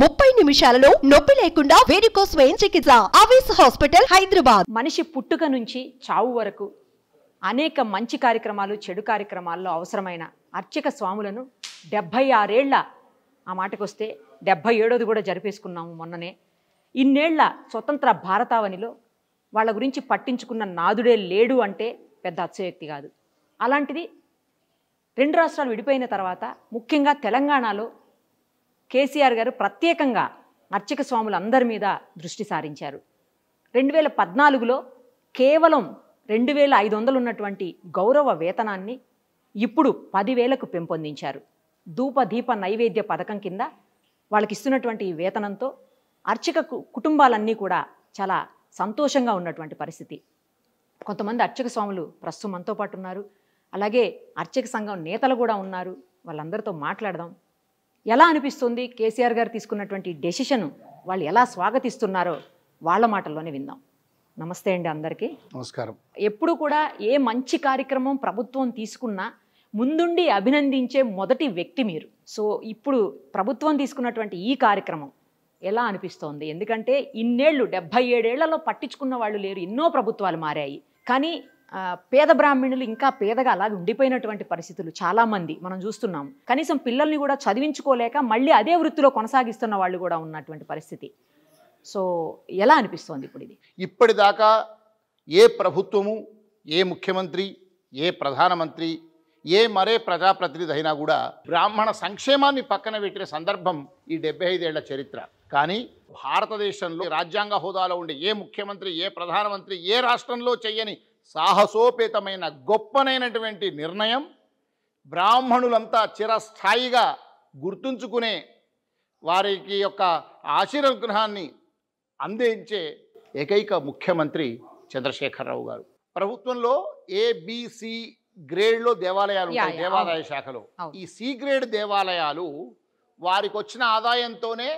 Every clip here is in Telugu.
ముప్పై నిమిషాలలో నొప్పి లేకుండా వేడికో స్వయం చికిత్స ఆవేశ హాస్పిటల్ హైదరాబాద్ మనిషి పుట్టుక నుంచి చావు వరకు అనేక మంచి కార్యక్రమాలు చెడు కార్యక్రమాల్లో అవసరమైన అర్చక స్వాములను డెబ్భై ఆరేళ్ల ఆ మాటకొస్తే డెబ్భై ఏడోది కూడా జరిపేసుకున్నాము మొన్ననే ఇన్నేళ్ల స్వతంత్ర భారతావనిలో వాళ్ళ గురించి పట్టించుకున్న నాదుడే లేడు అంటే పెద్ద అత్యవ్యక్తి కాదు అలాంటిది రెండు రాష్ట్రాలు విడిపోయిన తర్వాత ముఖ్యంగా తెలంగాణలో కేసీఆర్ గారు ప్రత్యేకంగా అర్చక స్వాములందరి మీద దృష్టి సారించారు రెండు వేల పద్నాలుగులో కేవలం రెండు వేల ఐదు వందలు ఉన్నటువంటి గౌరవ వేతనాన్ని ఇప్పుడు పదివేలకు పెంపొందించారు ధూప దీప నైవేద్య పథకం కింద వాళ్ళకి ఇస్తున్నటువంటి వేతనంతో అర్చక కుటుంబాలన్నీ కూడా చాలా సంతోషంగా ఉన్నటువంటి పరిస్థితి కొంతమంది అర్చక స్వాములు ప్రస్తుతం మనతో పాటు ఉన్నారు అలాగే అర్చక సంఘం నేతలు కూడా ఉన్నారు వాళ్ళందరితో మాట్లాడదాం ఎలా అనిపిస్తుంది కేసీఆర్ గారు తీసుకున్నటువంటి డెసిషన్ వాళ్ళు ఎలా స్వాగతిస్తున్నారో వాళ్ళ మాటల్లోనే విందాం నమస్తే అండి అందరికీ నమస్కారం ఎప్పుడు కూడా ఏ మంచి కార్యక్రమం ప్రభుత్వం తీసుకున్నా ముందుండి అభినందించే మొదటి వ్యక్తి మీరు సో ఇప్పుడు ప్రభుత్వం తీసుకున్నటువంటి ఈ కార్యక్రమం ఎలా అనిపిస్తోంది ఎందుకంటే ఇన్నేళ్ళు డెబ్బై ఏడేళ్లలో పట్టించుకున్న వాళ్ళు లేరు ఎన్నో ప్రభుత్వాలు మారాయి కానీ పేద బ్రాహ్మణులు ఇంకా పేదగా అలాగే ఉండిపోయినటువంటి పరిస్థితులు చాలామంది మనం చూస్తున్నాం కనీసం పిల్లల్ని కూడా చదివించుకోలేక మళ్ళీ అదే వృత్తిలో కొనసాగిస్తున్న వాళ్ళు కూడా ఉన్నటువంటి పరిస్థితి సో ఎలా అనిపిస్తోంది ఇప్పుడు ఇది ఇప్పటిదాకా ఏ ప్రభుత్వము ఏ ముఖ్యమంత్రి ఏ ప్రధానమంత్రి ఏ మరే ప్రజాప్రతినిధి అయినా కూడా బ్రాహ్మణ సంక్షేమాన్ని పక్కన పెట్టిన సందర్భం ఈ డెబ్బై ఐదేళ్ల చరిత్ర కానీ భారతదేశంలో రాజ్యాంగ హోదాలో ఉండే ఏ ముఖ్యమంత్రి ఏ ప్రధానమంత్రి ఏ రాష్ట్రంలో చేయని సాహసోపేతమైన గొప్పనైనటువంటి నిర్ణయం బ్రాహ్మణులంతా చిరస్థాయిగా గుర్తుంచుకునే వారికి యొక్క ఆశీర్వగ్రహాన్ని అందించే ఏకైక ముఖ్యమంత్రి చంద్రశేఖరరావు గారు ప్రభుత్వంలో ఏబిసి గ్రేడ్లో దేవాలయాలు ఉంటాయి దేవాదాయ శాఖలో ఈ సి గ్రేడ్ దేవాలయాలు వారికి వచ్చిన ఆదాయంతోనే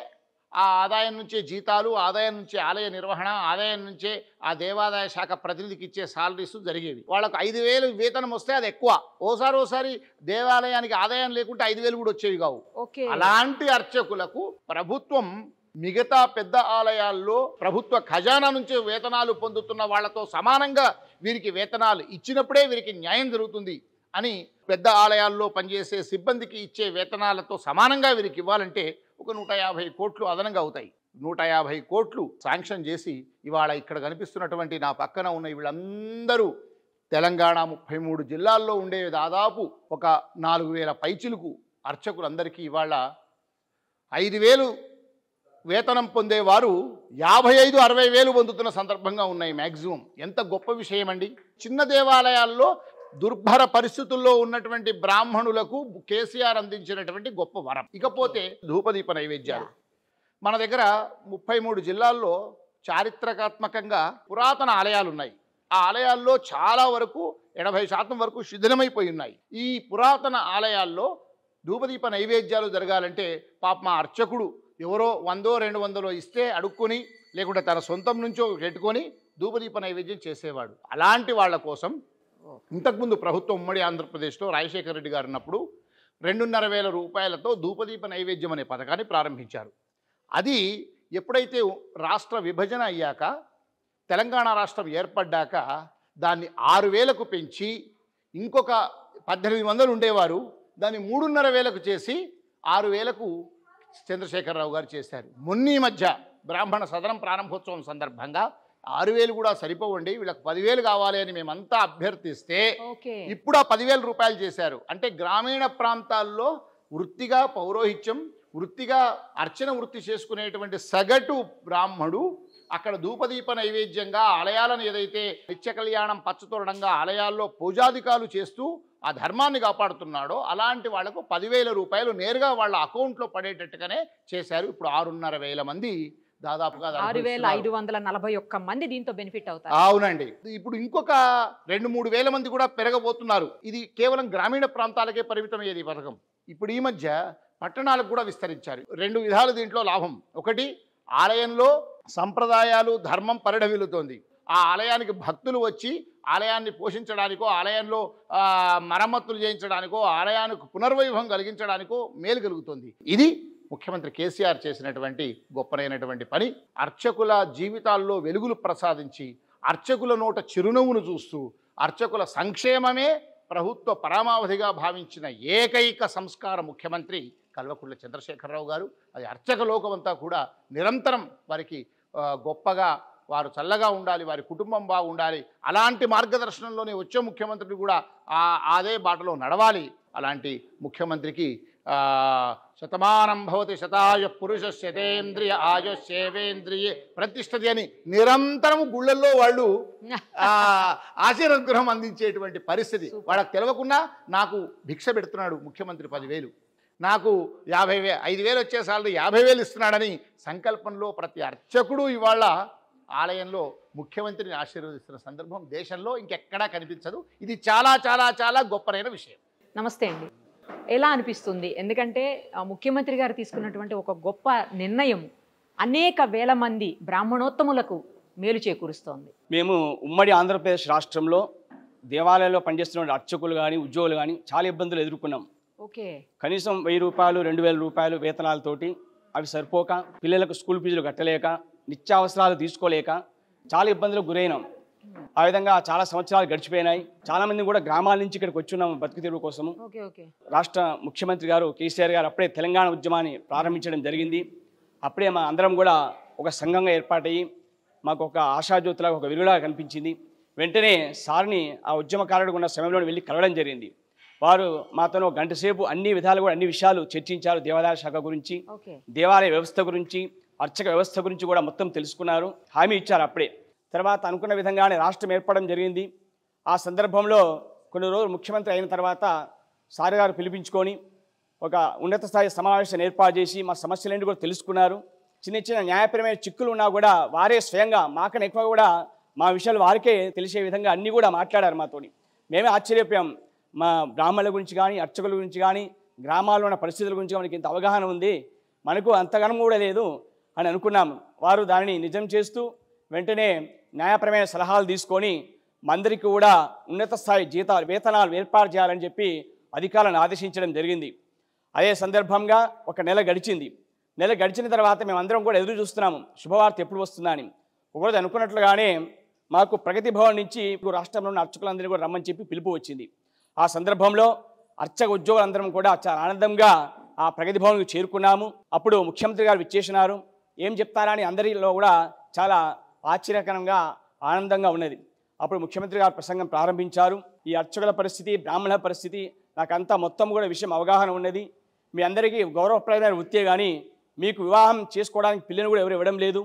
ఆ ఆదాయం నుంచే జీతాలు ఆదాయం నుంచే ఆలయ నిర్వహణ ఆదాయం నుంచే ఆ దేవాదాయ శాఖ ప్రతినిధికి ఇచ్చే సాలరీస్ జరిగేవి వాళ్ళకు ఐదు వేలు వేతనం వస్తే అది ఎక్కువ ఓసారి ఓసారి దేవాలయానికి ఆదాయం లేకుంటే ఐదు వేలు కూడా వచ్చేవి కావు అలాంటి అర్చకులకు ప్రభుత్వం మిగతా పెద్ద ఆలయాల్లో ప్రభుత్వ ఖజానా నుంచి వేతనాలు పొందుతున్న వాళ్లతో సమానంగా వీరికి వేతనాలు ఇచ్చినప్పుడే వీరికి న్యాయం జరుగుతుంది అని పెద్ద ఆలయాల్లో పనిచేసే సిబ్బందికి ఇచ్చే వేతనాలతో సమానంగా వీరికి ఇవ్వాలంటే ఒక నూట యాభై కోట్లు అదనంగా అవుతాయి నూట యాభై కోట్లు శాంక్షన్ చేసి ఇవాళ ఇక్కడ కనిపిస్తున్నటువంటి నా పక్కన ఉన్న వీళ్ళందరూ తెలంగాణ ముప్పై మూడు జిల్లాల్లో ఉండే దాదాపు ఒక నాలుగు వేల పైచిలకు అర్చకులందరికీ ఇవాళ ఐదు వేలు వేతనం పొందేవారు యాభై ఐదు అరవై వేలు పొందుతున్న సందర్భంగా ఉన్నాయి మ్యాక్సిమం ఎంత గొప్ప విషయం అండి చిన్న దేవాలయాల్లో దుర్భర పరిస్థితుల్లో ఉన్నటువంటి బ్రాహ్మణులకు కేసీఆర్ అందించినటువంటి గొప్ప వరం ఇకపోతే ధూపదీప నైవేద్యాలు మన దగ్గర ముప్పై మూడు జిల్లాల్లో చారిత్రకాత్మకంగా పురాతన ఆలయాలు ఉన్నాయి ఆ ఆలయాల్లో చాలా వరకు ఎనభై శాతం వరకు శిథిలమైపోయి ఉన్నాయి ఈ పురాతన ఆలయాల్లో ధూపదీప నైవేద్యాలు జరగాలంటే పాప మా అర్చకుడు ఎవరో వందో రెండు వందలో ఇస్తే అడుక్కొని లేకుంటే తన సొంతం నుంచో పెట్టుకొని ధూపదీప నైవేద్యం చేసేవాడు అలాంటి వాళ్ళ కోసం ఇంతకుముందు ప్రభుత్వం ఉమ్మడి ఆంధ్రప్రదేశ్లో రాజశేఖర రెడ్డి గారు ఉన్నప్పుడు రెండున్నర వేల రూపాయలతో ధూపదీప నైవేద్యం అనే పథకాన్ని ప్రారంభించారు అది ఎప్పుడైతే రాష్ట్ర విభజన అయ్యాక తెలంగాణ రాష్ట్రం ఏర్పడ్డాక దాన్ని ఆరు వేలకు పెంచి ఇంకొక పద్దెనిమిది వందలు ఉండేవారు దాన్ని మూడున్నర వేలకు చేసి ఆరు వేలకు చంద్రశేఖరరావు గారు చేశారు మొన్న మధ్య బ్రాహ్మణ సదనం ప్రారంభోత్సవం సందర్భంగా ఆరు వేలు కూడా సరిపోవండి వీళ్ళకి పదివేలు కావాలి అని మేమంతా అభ్యర్థిస్తే ఇప్పుడు ఆ పదివేల రూపాయలు చేశారు అంటే గ్రామీణ ప్రాంతాల్లో వృత్తిగా పౌరోహిత్యం వృత్తిగా అర్చన వృత్తి చేసుకునేటువంటి సగటు బ్రాహ్మడు అక్కడ ధూపదీప నైవేద్యంగా ఆలయాలను ఏదైతే నిత్య కళ్యాణం పచ్చతోరణంగా ఆలయాల్లో పూజాధికాలు చేస్తూ ఆ ధర్మాన్ని కాపాడుతున్నాడో అలాంటి వాళ్లకు పదివేల రూపాయలు నేరుగా వాళ్ళ అకౌంట్లో పడేటట్టుగానే చేశారు ఇప్పుడు ఆరున్నర వేల మంది దాదాపుగా ఆరు వేల ఐదు వందల నలభై ఒక్క మంది దీంతో బెనిఫిట్ అవుతారు అవునండి ఇప్పుడు ఇంకొక రెండు మూడు వేల మంది కూడా పెరగబోతున్నారు ఇది కేవలం గ్రామీణ ప్రాంతాలకే పరిమితం ఈ పథకం ఇప్పుడు ఈ మధ్య పట్టణాలకు కూడా విస్తరించారు రెండు విధాలు దీంట్లో లాభం ఒకటి ఆలయంలో సంప్రదాయాలు ధర్మం పరిడవిల్లుతోంది ఆ ఆలయానికి భక్తులు వచ్చి ఆలయాన్ని పోషించడానికో ఆలయంలో మరమ్మతులు చేయించడానికో ఆలయానికి పునర్వైభవం కలిగించడానికో మేలు కలుగుతుంది ఇది ముఖ్యమంత్రి కేసీఆర్ చేసినటువంటి గొప్పనైనటువంటి పని అర్చకుల జీవితాల్లో వెలుగులు ప్రసాదించి అర్చకుల నోట చిరునవ్వును చూస్తూ అర్చకుల సంక్షేమమే ప్రభుత్వ పరమావధిగా భావించిన ఏకైక సంస్కార ముఖ్యమంత్రి కల్వకుళ్ళ చంద్రశేఖరరావు గారు అది అర్చక లోకమంతా కూడా నిరంతరం వారికి గొప్పగా వారు చల్లగా ఉండాలి వారి కుటుంబం బాగుండాలి అలాంటి మార్గదర్శనంలోనే వచ్చే ముఖ్యమంత్రులు కూడా అదే బాటలో నడవాలి అలాంటి ముఖ్యమంత్రికి శతమానం భవతి శతాయు పురుష శతేంద్రియ ఆయుష్యేవేంద్రియ ప్రతిష్టది అని నిరంతరం గుళ్ళల్లో వాళ్ళు ఆశీర్వగ్రహం అందించేటువంటి పరిస్థితి వాళ్ళకి తెలియకుండా నాకు భిక్ష పెడుతున్నాడు ముఖ్యమంత్రి పదివేలు నాకు యాభై వే ఐదు వేలు వచ్చే సార్లు యాభై వేలు ఇస్తున్నాడని సంకల్పంలో ప్రతి అర్చకుడు ఇవాళ ఆలయంలో ముఖ్యమంత్రిని ఆశీర్వదిస్తున్న సందర్భం దేశంలో ఇంకెక్కడా కనిపించదు ఇది చాలా చాలా చాలా గొప్పనైన విషయం నమస్తే అండి ఎలా అనిపిస్తుంది ఎందుకంటే ముఖ్యమంత్రి గారు తీసుకున్నటువంటి ఒక గొప్ప నిర్ణయం అనేక వేల మంది బ్రాహ్మణోత్తములకు మేలు చేకూరుస్తోంది మేము ఉమ్మడి ఆంధ్రప్రదేశ్ రాష్ట్రంలో దేవాలయాల్లో పనిచేస్తున్న అర్చకులు కానీ ఉద్యోగులు కానీ చాలా ఇబ్బందులు ఎదుర్కొన్నాం ఓకే కనీసం వెయ్యి రూపాయలు రెండు వేల రూపాయలు వేతనాలతోటి అవి సరిపోక పిల్లలకు స్కూల్ ఫీజులు కట్టలేక నిత్యావసరాలు తీసుకోలేక చాలా ఇబ్బందులకు గురైనాం ఆ విధంగా చాలా సంవత్సరాలు గడిచిపోయినాయి చాలా మంది కూడా గ్రామాల నుంచి ఇక్కడికి ఉన్నాము బతుకు తెలుగు కోసము రాష్ట్ర ముఖ్యమంత్రి గారు కేసీఆర్ గారు అప్పుడే తెలంగాణ ఉద్యమాన్ని ప్రారంభించడం జరిగింది అప్పుడే మా అందరం కూడా ఒక సంఘంగా ఏర్పాటయ్యి మాకు ఒక ఆశాజ్యోతిలాగా ఒక విలువలాగా కనిపించింది వెంటనే సార్ని ఆ ఉద్యమకారుడు ఉన్న సమయంలో వెళ్ళి కలవడం జరిగింది వారు మాతో గంట సేపు అన్ని విధాలు కూడా అన్ని విషయాలు చర్చించారు దేవాదాయ శాఖ గురించి దేవాలయ వ్యవస్థ గురించి అర్చక వ్యవస్థ గురించి కూడా మొత్తం తెలుసుకున్నారు హామీ ఇచ్చారు అప్పుడే తర్వాత అనుకున్న విధంగానే రాష్ట్రం ఏర్పడడం జరిగింది ఆ సందర్భంలో కొన్ని రోజులు ముఖ్యమంత్రి అయిన తర్వాత సారిగారు పిలిపించుకొని ఒక ఉన్నత స్థాయి సమావేశాన్ని ఏర్పాటు చేసి మా సమస్యలన్నీ కూడా తెలుసుకున్నారు చిన్న చిన్న న్యాయపరమైన చిక్కులు ఉన్నా కూడా వారే స్వయంగా మాకనే ఎక్కువ కూడా మా విషయాలు వారికే తెలిసే విధంగా అన్నీ కూడా మాట్లాడారు మాతోని మేమే ఆశ్చర్యపోయాం మా బ్రాహ్మణుల గురించి కానీ అర్చకుల గురించి కానీ గ్రామాల్లో ఉన్న పరిస్థితుల గురించి మనకి ఇంత అవగాహన ఉంది మనకు అంతగనం కూడా లేదు అని అనుకున్నాము వారు దానిని నిజం చేస్తూ వెంటనే న్యాయపరమైన సలహాలు తీసుకొని మందరికి కూడా ఉన్నత స్థాయి జీతాలు వేతనాలు ఏర్పాటు చేయాలని చెప్పి అధికారులను ఆదేశించడం జరిగింది అదే సందర్భంగా ఒక నెల గడిచింది నెల గడిచిన తర్వాత మేమందరం కూడా ఎదురు చూస్తున్నాము శుభవార్త ఎప్పుడు వస్తుందని ఒకరోజు అనుకున్నట్లుగానే మాకు ప్రగతి భవన్ నుంచి రాష్ట్రంలో ఉన్న అర్చకులందరినీ కూడా రమ్మని చెప్పి పిలుపు వచ్చింది ఆ సందర్భంలో అర్చక ఉద్యోగులందరం కూడా చాలా ఆనందంగా ఆ ప్రగతి భవన్కి చేరుకున్నాము అప్పుడు ముఖ్యమంత్రి గారు విచ్చేసినారు ఏం చెప్తారా అని అందరిలో కూడా చాలా ఆశ్చర్యకరంగా ఆనందంగా ఉన్నది అప్పుడు ముఖ్యమంత్రి గారు ప్రసంగం ప్రారంభించారు ఈ అర్చకుల పరిస్థితి బ్రాహ్మణ పరిస్థితి నాకంతా మొత్తం కూడా విషయం అవగాహన ఉన్నది మీ అందరికీ గౌరవప్రదమైన వృత్తే కానీ మీకు వివాహం చేసుకోవడానికి పిల్లలు కూడా ఎవరు ఇవ్వడం లేదు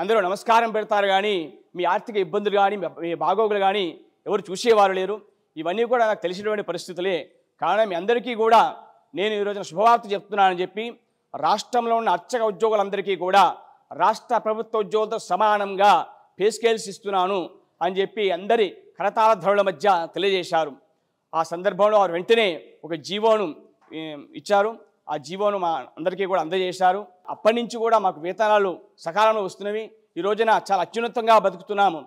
అందరూ నమస్కారం పెడతారు కానీ మీ ఆర్థిక ఇబ్బందులు కానీ మీ బాగోగులు కానీ ఎవరు చూసేవారు లేరు ఇవన్నీ కూడా నాకు తెలిసినటువంటి పరిస్థితులే కారణం మీ అందరికీ కూడా నేను ఈరోజున శుభవార్త చెప్తున్నానని చెప్పి రాష్ట్రంలో ఉన్న అర్చక ఉద్యోగులందరికీ కూడా రాష్ట్ర ప్రభుత్వ ఉద్యోగులతో సమానంగా పే స్కేల్స్ ఇస్తున్నాను అని చెప్పి అందరి కరతాళ ధరల మధ్య తెలియజేశారు ఆ సందర్భంలో వారు వెంటనే ఒక జీవోను ఇచ్చారు ఆ జీవోను మా అందరికీ కూడా అందజేశారు అప్పటి నుంచి కూడా మాకు వేతనాలు సకాలంలో వస్తున్నవి ఈ రోజున చాలా అత్యున్నతంగా బతుకుతున్నాము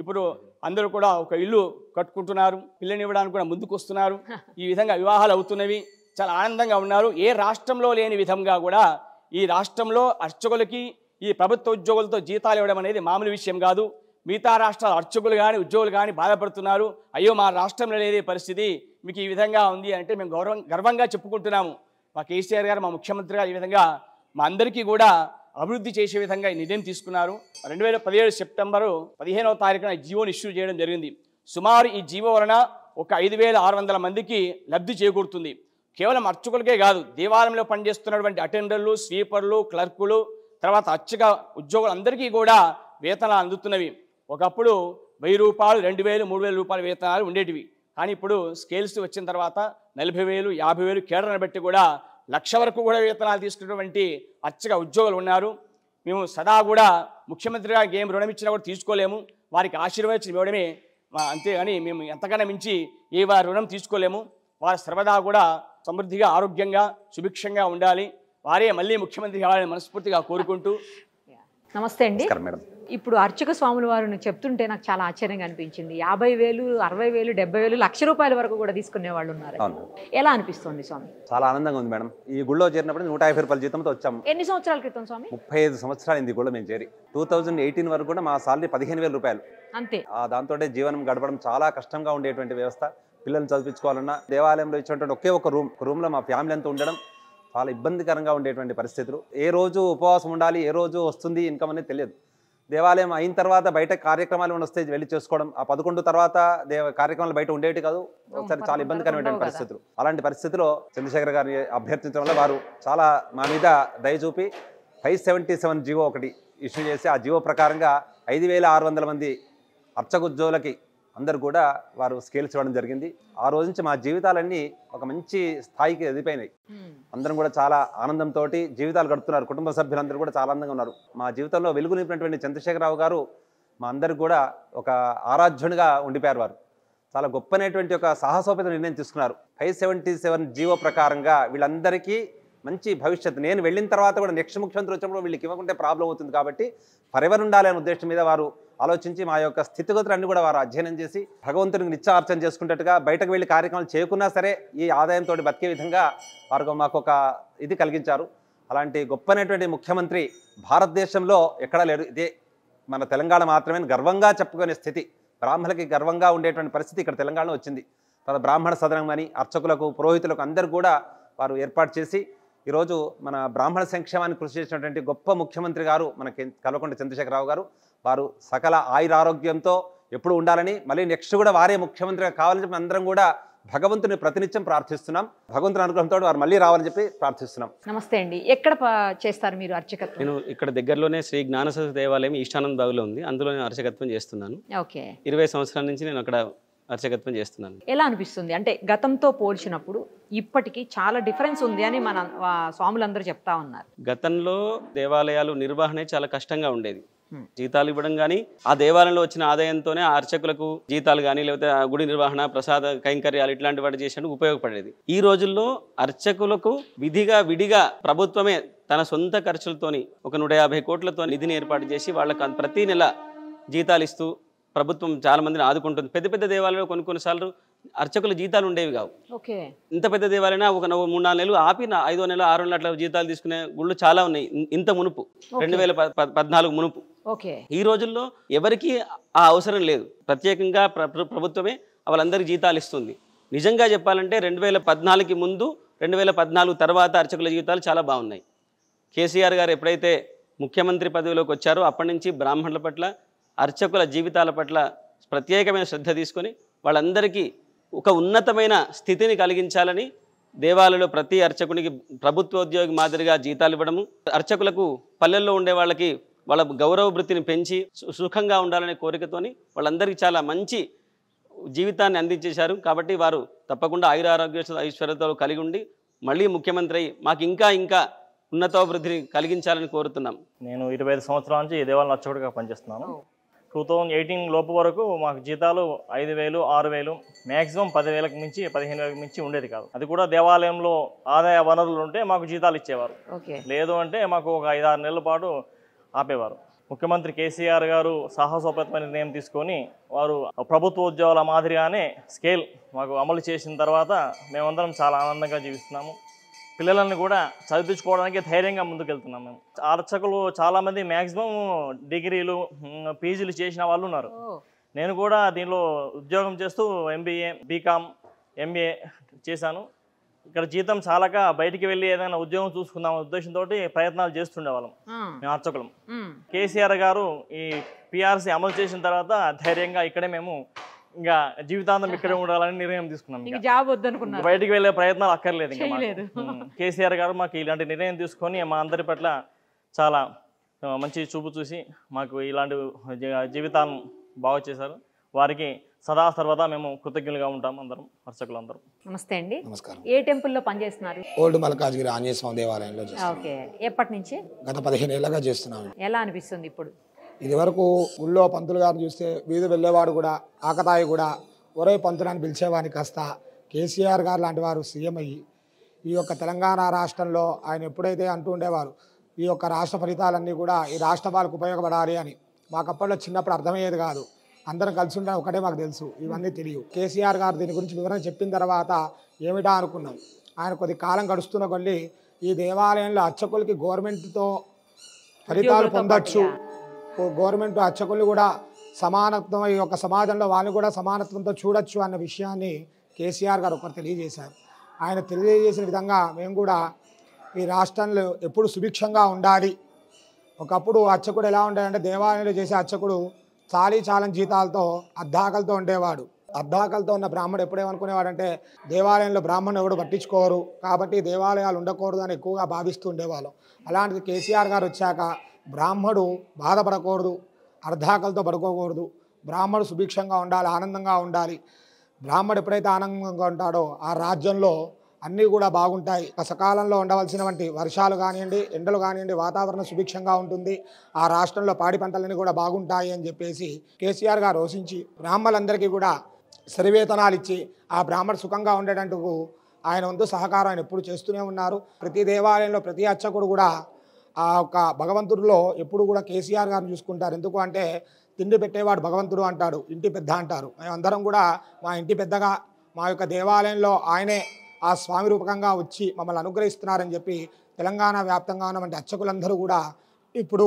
ఇప్పుడు అందరూ కూడా ఒక ఇల్లు కట్టుకుంటున్నారు ఇవ్వడానికి కూడా ముందుకు వస్తున్నారు ఈ విధంగా వివాహాలు అవుతున్నవి చాలా ఆనందంగా ఉన్నారు ఏ రాష్ట్రంలో లేని విధంగా కూడా ఈ రాష్ట్రంలో అర్చకులకి ఈ ప్రభుత్వ ఉద్యోగులతో జీతాలు ఇవ్వడం అనేది మామూలు విషయం కాదు మిగతా రాష్ట్రాల అర్చకులు కానీ ఉద్యోగులు కానీ బాధపడుతున్నారు అయ్యో మా రాష్ట్రంలో లేని పరిస్థితి మీకు ఈ విధంగా ఉంది అంటే మేము గౌరవం గర్వంగా చెప్పుకుంటున్నాము మా కేసీఆర్ గారు మా ముఖ్యమంత్రి గారు ఈ విధంగా మా అందరికీ కూడా అభివృద్ధి చేసే విధంగా ఈ నిర్ణయం తీసుకున్నారు రెండు వేల పదిహేడు సెప్టెంబరు పదిహేనవ తారీఖున జీవోని ఇష్యూ చేయడం జరిగింది సుమారు ఈ జీవో వలన ఒక ఐదు వేల ఆరు వందల మందికి లబ్ధి చేకూరుతుంది కేవలం అర్చకులకే కాదు దేవాలయంలో పనిచేస్తున్నటువంటి అటెండర్లు స్వీపర్లు క్లర్కులు తర్వాత అచ్చగా ఉద్యోగులందరికీ కూడా వేతనాలు అందుతున్నవి ఒకప్పుడు వెయ్యి రూపాయలు రెండు వేలు మూడు వేల రూపాయల వేతనాలు ఉండేటివి కానీ ఇప్పుడు స్కేల్స్ వచ్చిన తర్వాత నలభై వేలు యాభై వేలు కేడర్ని బట్టి కూడా లక్ష వరకు కూడా వేతనాలు తీసుకున్నటువంటి అచ్చగా ఉద్యోగులు ఉన్నారు మేము సదా కూడా ముఖ్యమంత్రిగా ఏం రుణం ఇచ్చినా కూడా తీసుకోలేము వారికి ఆశీర్వదించడం ఇవ్వడమే అంతేగాని మేము ఎంతకన్నా మించి ఏ వారి రుణం తీసుకోలేము వారు సర్వదా కూడా సమృద్ధిగా ఆరోగ్యంగా సుభిక్షంగా ఉండాలి వారే మళ్ళీ ముఖ్యమంత్రి కావాలని మనస్ఫూర్తిగా కోరుకుంటూ నమస్తే అండి మేడం ఇప్పుడు అర్చక స్వాముల వారిని చెప్తుంటే నాకు చాలా ఆశ్చర్యంగా అనిపించింది యాభై వేలు అరవై వేలు డెబ్బై వేలు లక్ష రూపాయల వరకు కూడా తీసుకునే వాళ్ళు ఉన్నారు ఎలా అనిపిస్తుంది స్వామి చాలా ఆనందంగా ఉంది మేడం ఈ గుళ్ళో చేరినప్పుడు నూట యాభై రూపాయల జీతంతో వచ్చాము ఎన్ని సంవత్సరాల క్రితం స్వామి ముప్పై ఐదు సంవత్సరాలు ఇది గుళ్ళ మేము చేరి టూ థౌజండ్ ఎయిటీన్ వరకు కూడా మా సాలరీ పదిహేను వేల రూపాయలు అంతే దాంతో జీవనం గడపడం చాలా కష్టంగా ఉండేటువంటి వ్యవస్థ పిల్లల్ని చదివించుకోవాలన్నా దేవాలయంలో ఇచ్చినటువంటి ఒకే ఒక రూమ్ రూమ్ లో మా ఫ్యామిలీ అంతా ఉండడం చాలా ఇబ్బందికరంగా ఉండేటువంటి పరిస్థితులు ఏ రోజు ఉపవాసం ఉండాలి ఏ రోజు వస్తుంది ఇన్కమ్ అనేది తెలియదు దేవాలయం అయిన తర్వాత బయట కార్యక్రమాలు వస్తే వెళ్ళి చేసుకోవడం ఆ పదకొండు తర్వాత దేవ కార్యక్రమాలు బయట ఉండేవి కాదు ఒకసారి చాలా ఇబ్బందికరమైనటువంటి పరిస్థితులు అలాంటి పరిస్థితిలో చంద్రశేఖర్ గారిని అభ్యర్థించడం వల్ల వారు చాలా మా మీద దయచూపి ఫైవ్ సెవెంటీ సెవెన్ జీవో ఒకటి ఇష్యూ చేసి ఆ జీవో ప్రకారంగా ఐదు వేల ఆరు వందల మంది అర్చకుజ్జోలకి అందరు కూడా వారు స్కేల్స్ ఇవ్వడం జరిగింది ఆ రోజు నుంచి మా జీవితాలన్నీ ఒక మంచి స్థాయికి ఎదిగిపోయినాయి అందరం కూడా చాలా ఆనందంతో జీవితాలు గడుపుతున్నారు కుటుంబ సభ్యులందరూ కూడా చాలా ఆనందంగా ఉన్నారు మా జీవితంలో వెలుగు నింపినటువంటి చంద్రశేఖరరావు గారు మా అందరు కూడా ఒక ఆరాధ్యునిగా ఉండిపోయారు వారు చాలా గొప్పనేటువంటి ఒక సాహసోపేత నిర్ణయం తీసుకున్నారు ఫైవ్ సెవెంటీ సెవెన్ జీవో ప్రకారంగా వీళ్ళందరికీ మంచి భవిష్యత్తు నేను వెళ్ళిన తర్వాత కూడా నెక్స్ట్ ముఖ్యమంత్రి వచ్చినప్పుడు వీళ్ళకి ఇవ్వకుంటే ప్రాబ్లం అవుతుంది కాబట్టి ఫరెవర్ ఉండాలి అనే ఉద్దేశం మీద వారు ఆలోచించి మా యొక్క స్థితిగతులన్నీ కూడా వారు అధ్యయనం చేసి భగవంతునికి నిత్యార్చన చేసుకున్నట్టుగా బయటకు వెళ్ళి కార్యక్రమాలు చేయకున్నా సరే ఈ ఆదాయంతో బతికే విధంగా వారు మాకు ఒక ఇది కలిగించారు అలాంటి గొప్పనటువంటి ముఖ్యమంత్రి భారతదేశంలో ఎక్కడా లేరు ఇదే మన తెలంగాణ మాత్రమే గర్వంగా చెప్పుకునే స్థితి బ్రాహ్మణులకి గర్వంగా ఉండేటువంటి పరిస్థితి ఇక్కడ తెలంగాణలో వచ్చింది తర్వాత బ్రాహ్మణ సదనం అని అర్చకులకు పురోహితులకు అందరూ కూడా వారు ఏర్పాటు చేసి ఈరోజు మన బ్రాహ్మణ సంక్షేమాన్ని కృషి చేసినటువంటి గొప్ప ముఖ్యమంత్రి గారు మనకి కల్వకుంట చంద్రశేఖరరావు గారు వారు సకల ఆయురారోగ్యంతో ఎప్పుడు ఉండాలని మళ్ళీ నెక్స్ట్ కూడా వారే ముఖ్యమంత్రిగా కావాలని చెప్పి అందరం కూడా భగవంతుని ప్రతినిత్యం ప్రార్థిస్తున్నాం భగవంతుని అనుగ్రహంతో వారు మళ్ళీ రావాలని చెప్పి ప్రార్థిస్తున్నాం నమస్తే అండి ఎక్కడ చేస్తారు మీరు అర్చకత్వం నేను ఇక్కడ దగ్గరలోనే శ్రీ జ్ఞానసరస్వతి దేవాలయం ఈశానంద్ బాగులో ఉంది అందులో నేను అర్చకత్వం చేస్తున్నాను ఓకే ఇరవై సంవత్సరాల నుంచి నేను అక్కడ అర్చకత్వం చేస్తున్నాను ఎలా అనిపిస్తుంది అంటే గతంతో పోల్చినప్పుడు ఇప్పటికీ చాలా డిఫరెన్స్ ఉంది అని మన స్వాములందరూ చెప్తా ఉన్నారు గతంలో దేవాలయాలు నిర్వహణ చాలా కష్టంగా ఉండేది జీతాలు ఇవ్వడం కానీ ఆ దేవాలయంలో వచ్చిన ఆదాయంతోనే అర్చకులకు జీతాలు కానీ లేకపోతే గుడి నిర్వహణ ప్రసాద కైంకర్యాలు ఇట్లాంటి వాటి చేసేందుకు ఉపయోగపడేది ఈ రోజుల్లో అర్చకులకు విధిగా విడిగా ప్రభుత్వమే తన సొంత ఖర్చులతోని ఒక నూట యాభై కోట్లతో నిధిని ఏర్పాటు చేసి వాళ్ళకు ప్రతి నెల జీతాలు ఇస్తూ ప్రభుత్వం చాలా మందిని ఆదుకుంటుంది పెద్ద పెద్ద దేవాలయంలో కొన్ని కొన్నిసార్లు అర్చకుల జీతాలు ఉండేవి కావు ఓకే ఇంత పెద్ద దేవాలయం ఒక మూడు నాలుగు నెలలు ఆపి ఐదో నెలలు ఆరు నెలల జీతాలు తీసుకునే గుళ్ళు చాలా ఉన్నాయి ఇంత మునుపు రెండు వేల పద్నాలుగు మునుపు ఓకే ఈ రోజుల్లో ఎవరికి ఆ అవసరం లేదు ప్రత్యేకంగా ప్రభుత్వమే వాళ్ళందరికీ జీతాలు ఇస్తుంది నిజంగా చెప్పాలంటే రెండు వేల పద్నాలుగుకి ముందు రెండు వేల పద్నాలుగు తర్వాత అర్చకుల జీవితాలు చాలా బాగున్నాయి కేసీఆర్ గారు ఎప్పుడైతే ముఖ్యమంత్రి పదవిలోకి వచ్చారో అప్పటి నుంచి బ్రాహ్మణుల పట్ల అర్చకుల జీవితాల పట్ల ప్రత్యేకమైన శ్రద్ధ తీసుకొని వాళ్ళందరికీ ఒక ఉన్నతమైన స్థితిని కలిగించాలని దేవాలయంలో ప్రతి అర్చకునికి ప్రభుత్వ ఉద్యోగి మాదిరిగా జీతాలు ఇవ్వడము అర్చకులకు పల్లెల్లో ఉండే వాళ్ళకి వాళ్ళ గౌరవ వృత్తిని పెంచి సుఖంగా ఉండాలనే కోరికతోని వాళ్ళందరికీ చాలా మంచి జీవితాన్ని అందించేశారు కాబట్టి వారు తప్పకుండా ఆయుర ఆరోగ్య ఐశ్వర్యతలు కలిగి ఉండి మళ్ళీ ముఖ్యమంత్రి మాకు ఇంకా ఇంకా ఉన్నతాభివృద్ధిని కలిగించాలని కోరుతున్నాం నేను ఇరవై ఐదు సంవత్సరాల నుంచి ఈ దేవాలయం అర్చకుడిగా పనిచేస్తున్నాను టూ థౌజండ్ ఎయిటీన్ లోపు వరకు మాకు జీతాలు ఐదు వేలు ఆరు వేలు మ్యాక్సిమం పదివేలకు మించి పదిహేను వేలకు మించి ఉండేది కాదు అది కూడా దేవాలయంలో ఆదాయ వనరులు ఉంటే మాకు జీతాలు ఇచ్చేవారు లేదు అంటే మాకు ఒక ఐదారు నెలల పాటు ఆపేవారు ముఖ్యమంత్రి కేసీఆర్ గారు సాహసోపేతమైన నిర్ణయం తీసుకొని వారు ప్రభుత్వ ఉద్యోగాల మాదిరిగానే స్కేల్ మాకు అమలు చేసిన తర్వాత మేమందరం చాలా ఆనందంగా జీవిస్తున్నాము పిల్లలను కూడా చదివించుకోవడానికి ధైర్యంగా ముందుకెళ్తున్నాం మేము అర్చకులు మంది మ్యాక్సిమం డిగ్రీలు పీజీలు చేసిన వాళ్ళు ఉన్నారు నేను కూడా దీనిలో ఉద్యోగం చేస్తూ ఎంబీఏ బీకామ్ ఎంఏ చేశాను ఇక్కడ జీతం చాలాక బయటికి వెళ్ళి ఏదైనా ఉద్యోగం చూసుకుందాం ఉద్దేశంతో ప్రయత్నాలు చేస్తుండేవాళ్ళం మేము అర్చకులం కేసీఆర్ గారు ఈ పిఆర్సీ అమలు చేసిన తర్వాత ధైర్యంగా ఇక్కడే మేము ఇంకా జీవితాంతం ఇక్కడే ఉండాలని నిర్ణయం తీసుకున్నాం జాబ్ వద్దనుకున్నాం బయటికి వెళ్ళే ప్రయత్నాలు అక్కర్లేదు కేసీఆర్ గారు మాకు ఇలాంటి నిర్ణయం తీసుకొని మా అందరి పట్ల చాలా మంచి చూపు చూసి మాకు ఇలాంటి జీవితాలను బాగు చేశారు వారికి సదా సర్వదా మేము కృతజ్ఞులుగా ఉంటాం అందరం అందరం నమస్తే అండి నమస్కారం ఏ టెంపుల్లో పనిచేస్తున్నారు ఓల్డ్ మల్కాజ్గిరి ఆంజనేయ స్వామి దేవాలయంలో ఓకే ఎప్పటి నుంచి గత పదిహేను ఏళ్ళగా చేస్తున్నాను ఎలా అనిపిస్తుంది ఇప్పుడు ఇదివరకు ఊళ్ళో పంతులు గారిని చూస్తే వీధి వెళ్ళేవాడు కూడా ఆకతాయి కూడా ఒరే పంతులని పిలిచేవాడిని కాస్త కేసీఆర్ గారు లాంటి వారు సీఎం అయ్యి ఈ యొక్క తెలంగాణ రాష్ట్రంలో ఆయన ఎప్పుడైతే అంటూ ఉండేవారు ఈ యొక్క రాష్ట్ర ఫలితాలన్నీ కూడా ఈ రాష్ట్ర వాళ్ళకు ఉపయోగపడాలి అని మాకు అప్పట్లో చిన్నప్పుడు అర్థమయ్యేది కాదు అందరం కలిసి ఉండడం ఒకటే మాకు తెలుసు ఇవన్నీ తెలియవు కేసీఆర్ గారు దీని గురించి వివరణ చెప్పిన తర్వాత ఏమిటా అనుకున్నాం ఆయన కొద్ది కాలం గడుస్తున్న కొన్ని ఈ దేవాలయంలో అర్చకులకి గవర్నమెంట్తో ఫలితాలు పొందొచ్చు గవర్నమెంట్ అర్చకులు కూడా సమానత్వం ఈ యొక్క సమాజంలో వాళ్ళు కూడా సమానత్వంతో చూడొచ్చు అన్న విషయాన్ని కేసీఆర్ గారు ఒకరు తెలియజేశారు ఆయన తెలియజేసిన విధంగా మేము కూడా ఈ రాష్ట్రంలో ఎప్పుడు సుభిక్షంగా ఉండాలి ఒకప్పుడు అర్చకుడు ఎలా ఉండాలంటే దేవాలయంలో చేసే అర్చకుడు చాలీ చాలం జీతాలతో అర్ధాకలతో ఉండేవాడు అర్ధాకలతో ఉన్న బ్రాహ్మణుడు ఎప్పుడేమనుకునేవాడంటే దేవాలయంలో బ్రాహ్మణుడు ఎవడు పట్టించుకోరు కాబట్టి దేవాలయాలు ఉండకూడదు అని ఎక్కువగా భావిస్తూ ఉండేవాళ్ళం అలాంటిది కేసీఆర్ గారు వచ్చాక బ్రాహ్మడు బాధపడకూడదు అర్ధాకలతో పడుకోకూడదు బ్రాహ్మడు సుభిక్షంగా ఉండాలి ఆనందంగా ఉండాలి బ్రాహ్మడు ఎప్పుడైతే ఆనందంగా ఉంటాడో ఆ రాజ్యంలో అన్నీ కూడా బాగుంటాయి సకాలంలో వంటి వర్షాలు కానివ్వండి ఎండలు కానివ్వండి వాతావరణం సుభిక్షంగా ఉంటుంది ఆ రాష్ట్రంలో పాడి పంటలన్నీ కూడా బాగుంటాయి అని చెప్పేసి కేసీఆర్ గారు రోషించి బ్రాహ్మలందరికీ కూడా సరివేతనాలు ఇచ్చి ఆ బ్రాహ్మడు సుఖంగా ఉండేటందుకు ఆయన వంతు సహకారం ఆయన ఎప్పుడు చేస్తూనే ఉన్నారు ప్రతి దేవాలయంలో ప్రతి అర్చకుడు కూడా ఆ యొక్క భగవంతుడిలో ఎప్పుడు కూడా కేసీఆర్ గారిని చూసుకుంటారు ఎందుకు అంటే తిండి పెట్టేవాడు భగవంతుడు అంటాడు ఇంటి పెద్ద అంటారు మేమందరం కూడా మా ఇంటి పెద్దగా మా యొక్క దేవాలయంలో ఆయనే ఆ స్వామి రూపకంగా వచ్చి మమ్మల్ని అనుగ్రహిస్తున్నారని చెప్పి తెలంగాణ వ్యాప్తంగా ఉన్నటువంటి అర్చకులందరూ కూడా ఇప్పుడు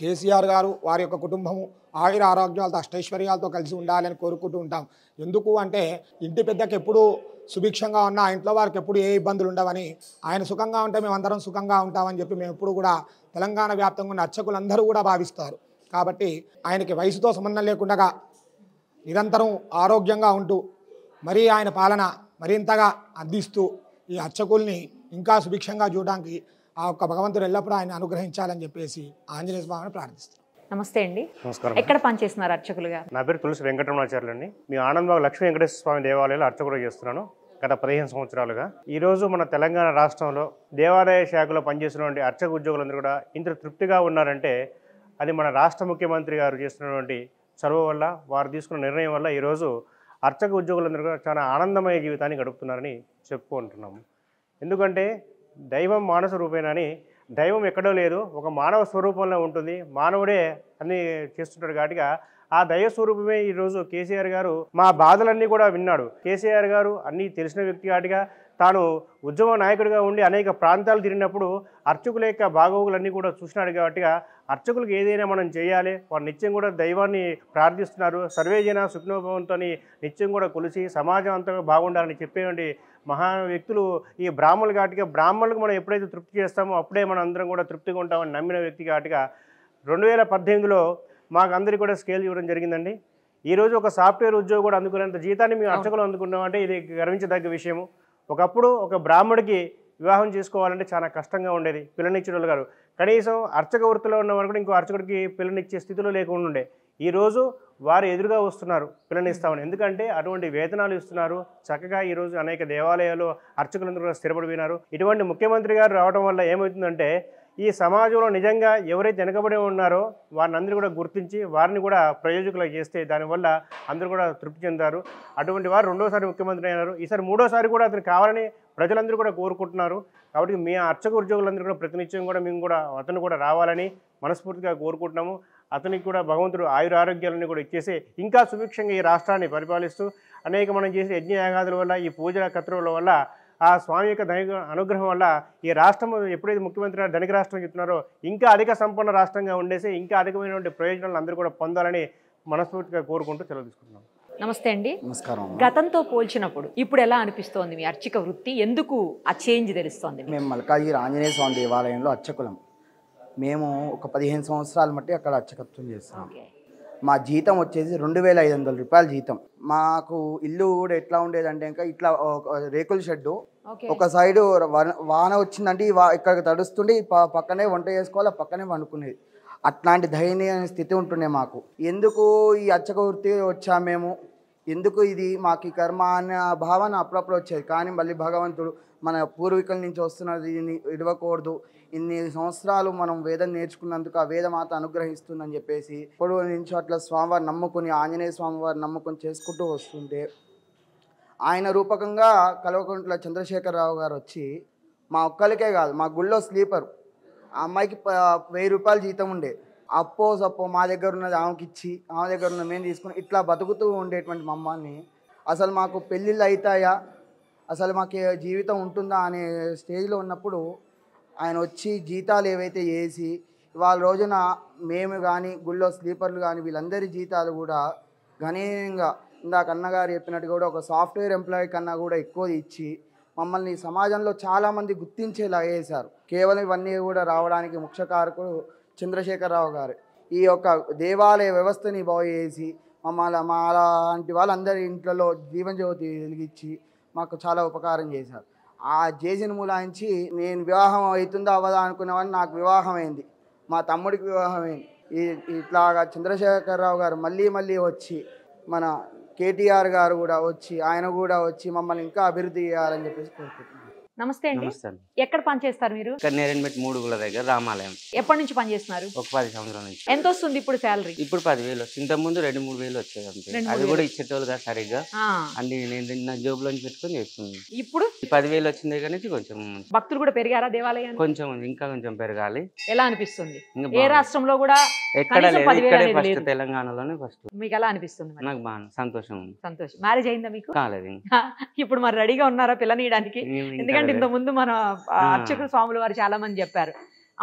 కేసీఆర్ గారు వారి యొక్క కుటుంబము ఆయుర ఆరోగ్యాలతో అష్టైశ్వర్యాలతో కలిసి ఉండాలని కోరుకుంటూ ఉంటాం ఎందుకు అంటే ఇంటి పెద్దకి ఎప్పుడు సుభిక్షంగా ఉన్న ఇంట్లో వారికి ఎప్పుడు ఏ ఇబ్బందులు ఉండవని ఆయన సుఖంగా ఉంటే మేమందరం సుఖంగా ఉంటామని చెప్పి మేము ఎప్పుడు కూడా తెలంగాణ వ్యాప్తంగా ఉన్న అర్చకులందరూ కూడా భావిస్తారు కాబట్టి ఆయనకి వయసుతో సంబంధం లేకుండా నిరంతరం ఆరోగ్యంగా ఉంటూ మరీ ఆయన పాలన మరింతగా అందిస్తూ ఈ అర్చకుల్ని ఇంకా సుభిక్షంగా చూడడానికి ఆ యొక్క భగవంతుడు ఎల్లప్పుడూ ఆయన అనుగ్రహించాలని చెప్పేసి ఆంజనేయ స్వామిని ప్రార్థిస్తాం నమస్తే అండి నమస్కారం ఎక్కడ పనిచేస్తున్నారు అర్చకులుగా నా పేరు తులసి వెంకటరమణాచార్యులు అండి మీ ఆనందబాబు లక్ష్మీ వెంకటేశ్వర స్వామి దేవాలయాలు అర్చకుడు చేస్తున్నాను గత పదిహేను సంవత్సరాలుగా ఈరోజు మన తెలంగాణ రాష్ట్రంలో దేవాలయ శాఖలో పనిచేస్తున్నటువంటి అర్చక ఉద్యోగులందరూ కూడా ఇంత తృప్తిగా ఉన్నారంటే అది మన రాష్ట్ర ముఖ్యమంత్రి గారు చేస్తున్నటువంటి చొరవ వల్ల వారు తీసుకున్న నిర్ణయం వల్ల ఈరోజు అర్చక ఉద్యోగులందరూ కూడా చాలా ఆనందమయ జీవితాన్ని గడుపుతున్నారని చెప్పుకుంటున్నాము ఎందుకంటే దైవం మానవ రూపేనని దైవం ఎక్కడో లేదు ఒక మానవ స్వరూపంలో ఉంటుంది మానవుడే అన్ని చేస్తుంటాడు కాబట్టిగా ఆ దైవ స్వరూపమే ఈరోజు కేసీఆర్ గారు మా బాధలన్నీ కూడా విన్నాడు కేసీఆర్ గారు అన్నీ తెలిసిన వ్యక్తి కాటిగా తాను ఉద్యమ నాయకుడిగా ఉండి అనేక ప్రాంతాలు తిరిగినప్పుడు అర్చకుల యొక్క భాగవులన్నీ కూడా చూసినాడు కాబట్టిగా అర్చకులకు ఏదైనా మనం చేయాలి వారు నిత్యం కూడా దైవాన్ని ప్రార్థిస్తున్నారు సర్వేజన సుఖ్నోభవంతో నిత్యం కూడా కొలిసి సమాజం అంతా బాగుండాలని చెప్పేవండి మహా వ్యక్తులు ఈ బ్రాహ్మణులు కాబట్టి బ్రాహ్మణులకు మనం ఎప్పుడైతే తృప్తి చేస్తామో అప్పుడే మనం అందరం కూడా తృప్తిగా ఉంటామని నమ్మిన వ్యక్తి కాబట్టిగా రెండు వేల పద్దెనిమిదిలో మాకు అందరికీ కూడా స్కేల్ చూడడం జరిగిందండి ఈరోజు ఒక సాఫ్ట్వేర్ ఉద్యోగం కూడా అందుకునేంత జీతాన్ని మేము అర్చకులు అందుకున్నాం అంటే ఇది గర్వించదగ్గ విషయము ఒకప్పుడు ఒక బ్రాహ్మడికి వివాహం చేసుకోవాలంటే చాలా కష్టంగా ఉండేది పిల్లనిచ్చేటోళ్ళు గారు కనీసం అర్చక వృత్తిలో ఉన్న వారు కూడా ఇంకో అర్చకుడికి పిల్లనిచ్చే స్థితిలో లేకుండా ఉండే ఈరోజు వారు ఎదురుగా వస్తున్నారు పిల్లని ఇస్తామని ఎందుకంటే అటువంటి వేతనాలు ఇస్తున్నారు చక్కగా ఈరోజు అనేక దేవాలయాలు అర్చకులందరూ కూడా స్థిరపడిపోయినారు ఇటువంటి ముఖ్యమంత్రి గారు రావడం వల్ల ఏమవుతుందంటే ఈ సమాజంలో నిజంగా ఎవరైతే వెనకబడి ఉన్నారో వారిని అందరూ కూడా గుర్తించి వారిని కూడా ప్రయోజకులు చేస్తే దానివల్ల అందరూ కూడా తృప్తి చెందారు అటువంటి వారు రెండోసారి ముఖ్యమంత్రి అయినారు ఈసారి మూడోసారి కూడా అతను కావాలని ప్రజలందరూ కూడా కోరుకుంటున్నారు కాబట్టి మీ అర్చక ఉద్యోగులందరూ కూడా ప్రతినిత్యం కూడా మేము కూడా అతను కూడా రావాలని మనస్ఫూర్తిగా కోరుకుంటున్నాము అతనికి కూడా భగవంతుడు ఆయుర కూడా ఇచ్చేసి ఇంకా సుభిక్షంగా ఈ రాష్ట్రాన్ని పరిపాలిస్తూ అనేక మనం చేసే యజ్ఞయాగాదుల వల్ల ఈ పూజల కత్రువుల వల్ల ఆ స్వామి యొక్క ధనిక అనుగ్రహం వల్ల ఈ రాష్ట్రం ఎప్పుడైతే ముఖ్యమంత్రి ధనిక రాష్ట్రం చెప్తున్నారో ఇంకా అధిక సంపన్న రాష్ట్రంగా ఉండేసి ఇంకా అధికమైనటువంటి ప్రయోజనాలు అందరూ కూడా పొందాలని మనస్ఫూర్తిగా కోరుకుంటూ సెలవు తీసుకుంటున్నాం నమస్తే అండి నమస్కారం గతంతో పోల్చినప్పుడు ఇప్పుడు ఎలా అనిపిస్తోంది మీ అర్చక వృత్తి ఎందుకు ఆ చేంజ్ తెలుస్తోంది మేము మల్కాజ్గిరి ఆంజనేయ స్వామి దేవాలయంలో అర్చకులం మేము ఒక పదిహేను సంవత్సరాలు మట్టి అక్కడ అర్చకత్వం చేస్తాం మా జీతం వచ్చేసి రెండు వేల ఐదు వందల రూపాయలు జీతం మాకు ఇల్లు కూడా ఎట్లా ఉండేదంటే ఇంకా ఇట్లా రేకుల షెడ్డు ఒక సైడ్ వాన వచ్చిందంటే ఇక్కడ తడుస్తుండే పక్కనే వంట చేసుకోవాలి పక్కనే వండుకునేది అట్లాంటి దయనీయ స్థితి ఉంటుండే మాకు ఎందుకు ఈ అచ్చక వృత్తి వచ్చాము మేము ఎందుకు ఇది మాకు ఈ కర్మ అనే భావన అప్పుడప్పుడు వచ్చేది కానీ మళ్ళీ భగవంతుడు మన పూర్వీకుల నుంచి వస్తున్నది ఇవ్వకూడదు ఇన్ని సంవత్సరాలు మనం వేదం నేర్చుకున్నందుకు ఆ వేదమాత అనుగ్రహిస్తుందని చెప్పేసి పొడవు నుంచి అట్లా స్వామివారి నమ్ముకుని ఆంజనేయ స్వామివారి నమ్ముకొని చేసుకుంటూ వస్తుంటే ఆయన రూపకంగా కల్వకుంట్ల చంద్రశేఖరరావు గారు వచ్చి మా ఒక్కరికే కాదు మా గుళ్ళో స్లీపర్ ఆ అమ్మాయికి వెయ్యి రూపాయలు జీతం ఉండే అప్పో సప్పో మా దగ్గర ఉన్నది ఆమెకి ఇచ్చి ఆమె దగ్గర ఉన్న మేము తీసుకుని ఇట్లా బతుకుతూ ఉండేటువంటి మమ్మల్ని అసలు మాకు పెళ్ళిళ్ళు అవుతాయా అసలు మాకు జీవితం ఉంటుందా అనే స్టేజ్లో ఉన్నప్పుడు ఆయన వచ్చి జీతాలు ఏవైతే వేసి వాళ్ళ రోజున మేము కానీ గుళ్ళో స్లీపర్లు కానీ వీళ్ళందరి జీతాలు కూడా గణనీయంగా ఇందాక అన్నగారు చెప్పినట్టు కూడా ఒక సాఫ్ట్వేర్ ఎంప్లాయీ కన్నా కూడా ఎక్కువ ఇచ్చి మమ్మల్ని సమాజంలో చాలామంది గుర్తించేలా వేశారు కేవలం ఇవన్నీ కూడా రావడానికి ముఖ్య కారకుడు చంద్రశేఖరరావు గారు ఈ యొక్క దేవాలయ వ్యవస్థని బాగు చేసి మమ్మల్ని మా అలాంటి వాళ్ళందరి ఇంట్లో జీవనజ్యోతి వెలిగించి మాకు చాలా ఉపకారం చేశారు ఆ జేజన్ మూలాంచి నేను వివాహం అవుతుందో అవ్వదా అనుకునేవాడిని నాకు వివాహం అయింది మా తమ్ముడికి వివాహం అయింది ఇట్లాగా చంద్రశేఖరరావు గారు మళ్ళీ మళ్ళీ వచ్చి మన కేటీఆర్ గారు కూడా వచ్చి ఆయన కూడా వచ్చి మమ్మల్ని ఇంకా అభివృద్ధి చేయాలని చెప్పేసి కోరుకుంటున్నాను నమస్తే అండి నమస్తే అండి ఎక్కడ పనిచేస్తారు మీరు మూడు దగ్గర రామాలయం ఎప్పటి నుంచి పనిచేస్తున్నారు ఒక పది సంవత్సరాల నుంచి ఎంత వస్తుంది ఇప్పుడు శాలరీ ఇప్పుడు పదివేలు వస్తుంది ఇంత ముందు రెండు మూడు వేలు వచ్చేది అది కూడా ఇచ్చేటోళ్ళు కాదు సరిగ్గా అన్ని నేను నా జాబ్ లో పెట్టుకొని చేస్తుంది ఇప్పుడు పదివేలు వచ్చిన దగ్గర నుంచి కొంచెం భక్తులు కూడా పెరిగారా దేవాలయం కొంచెం ఇంకా కొంచెం పెరగాలి ఎలా అనిపిస్తుంది ఏ రాష్ట్రంలో కూడా ఎక్కడ పదివేలు తెలంగాణలోనే ఫస్ట్ మీకు ఎలా అనిపిస్తుంది నాకు బాగా సంతోషం సంతోషం మ్యారేజ్ అయిందా మీకు కాలేదు ఇంకా. ఇప్పుడు మరి రెడీగా ఉన్నారా పిల్లనియడానికి ఎందుకంటే ఎందుకంటే ఇంత ముందు మన అర్చకుల స్వాములు వారు చాలా మంది చెప్పారు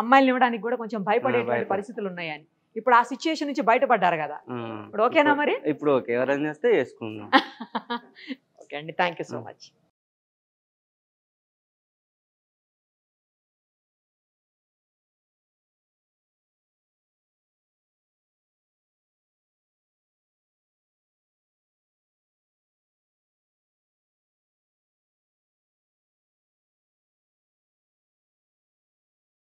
అమ్మాయిలు ఇవ్వడానికి కూడా కొంచెం భయపడేటువంటి పరిస్థితులు ఉన్నాయని ఇప్పుడు ఆ సిచ్యువేషన్ నుంచి బయటపడ్డారు కదా ఇప్పుడు ఓకేనా మరి ఇప్పుడు ఓకే ఎవరైనా చేస్తే వేసుకుందాం ఓకే అండి థ్యాంక్ సో మచ్